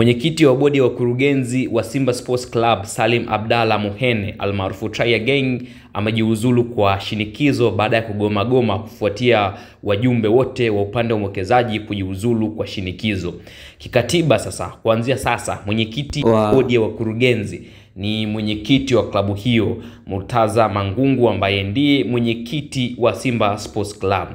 Mwenyekiti wa bodi ya wakurugenzi wa Simba Sports Club Salim Abdalla muhene almaarufu Traya Gang amejiuzulu kwa shinikizo baada ya kugoma goma kufuatia wajumbe wote wa upande wa mwekezaji kujiuzulu kwa shinikizo. Kikatiba sasa, kuanzia sasa mwenyekiti wa wow. bodi ya wakurugenzi ni mwenyekiti wa klabu hiyo Murtaza Mangungu ambaye ndiye mwenyekiti wa Simba Sports Club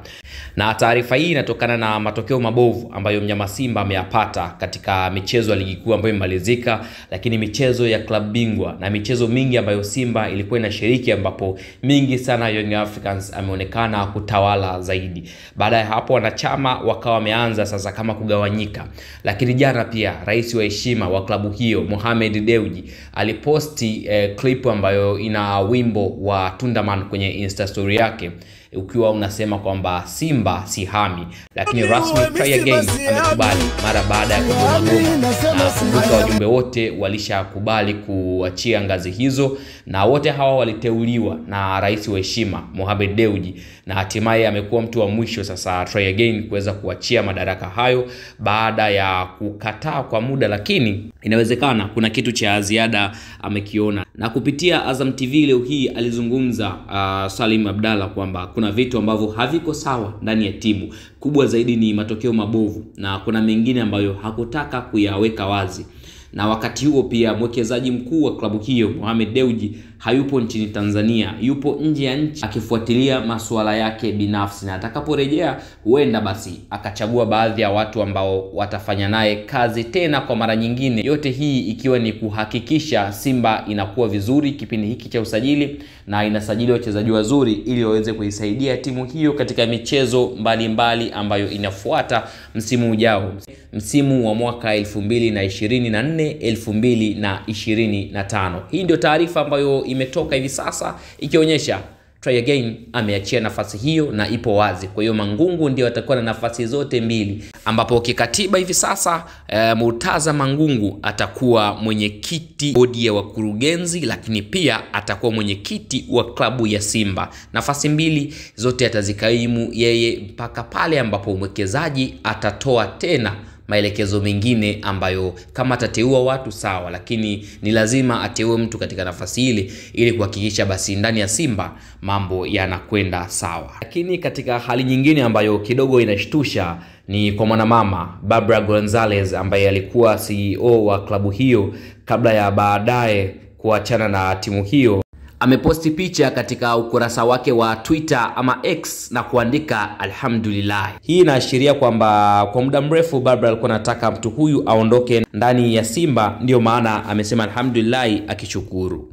na taarifa hii inatokana na matokeo mabovu ambayo mnyama Simba ameyapata katika michezo ya ligi kuu ambayo imemalizika, lakini michezo ya klabu bingwa na michezo mingi ambayo Simba ilikuwa inashiriki, ambapo mingi sana Young Africans ameonekana kutawala zaidi. Baada ya hapo, wanachama wakawa wameanza sasa kama kugawanyika, lakini jana pia rais wa heshima wa klabu hiyo Mohamed deuji aliposti eh, clip ambayo ina wimbo wa Tundaman kwenye Insta story yake ukiwa unasema kwamba Simba si hami, lakini rasmi try again amekubali mara baada ya kugoma goma, na kumbuka wajumbe wote walishakubali kuachia ngazi hizo, na wote hawa waliteuliwa na rais wa heshima Mohamed deuji na hatimaye amekuwa mtu wa mwisho sasa try again kuweza kuachia madaraka hayo baada ya kukataa kwa muda, lakini Inawezekana kuna kitu cha ziada amekiona, na kupitia Azam TV leo hii alizungumza uh, Salim Abdalla kwamba kuna vitu ambavyo haviko sawa ndani ya timu. Kubwa zaidi ni matokeo mabovu, na kuna mengine ambayo hakutaka kuyaweka wazi na wakati huo pia mwekezaji mkuu wa klabu hiyo Mohamed Deuji hayupo nchini Tanzania, yupo nje ya nchi akifuatilia masuala yake binafsi, na atakaporejea huenda basi akachagua baadhi ya watu ambao watafanya naye kazi tena kwa mara nyingine. Yote hii ikiwa ni kuhakikisha Simba inakuwa vizuri kipindi hiki cha usajili na inasajili wachezaji wazuri ili waweze kuisaidia timu hiyo katika michezo mbalimbali mbali ambayo inafuata msimu ujao, msimu wa mwaka elfu mbili na ishirini na nne 2025. Hii ndio taarifa ambayo imetoka hivi sasa ikionyesha Try Again ameachia nafasi hiyo na ipo wazi. Kwa hiyo Mangungu ndio atakuwa na nafasi zote mbili, ambapo kikatiba hivi sasa e, Murtaza Mangungu atakuwa mwenyekiti bodi ya wakurugenzi, lakini pia atakuwa mwenyekiti wa klabu ya Simba. Nafasi mbili zote atazikaimu yeye mpaka pale ambapo mwekezaji atatoa tena maelekezo mengine ambayo kama atateua watu sawa, lakini ni lazima ateue mtu katika nafasi ile ili kuhakikisha basi ndani ya Simba mambo yanakwenda sawa. Lakini katika hali nyingine ambayo kidogo inashtusha ni kwa mwanamama Barbara Gonzalez ambaye alikuwa CEO wa klabu hiyo kabla ya baadaye kuachana na timu hiyo ameposti picha katika ukurasa wake wa Twitter ama X na kuandika alhamdulillah. Hii inaashiria kwamba kwa muda mrefu Barbara alikuwa anataka mtu huyu aondoke ndani ya Simba, ndiyo maana amesema alhamdulillah akishukuru.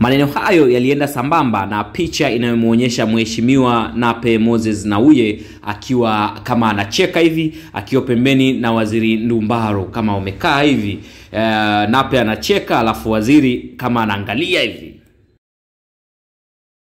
Maneno hayo yalienda sambamba na picha inayomwonyesha mheshimiwa Nape Moses Nauye akiwa kama anacheka hivi, akiwa pembeni na waziri Ndumbaro kama wamekaa hivi. Uh, Nape anacheka alafu waziri kama anaangalia hivi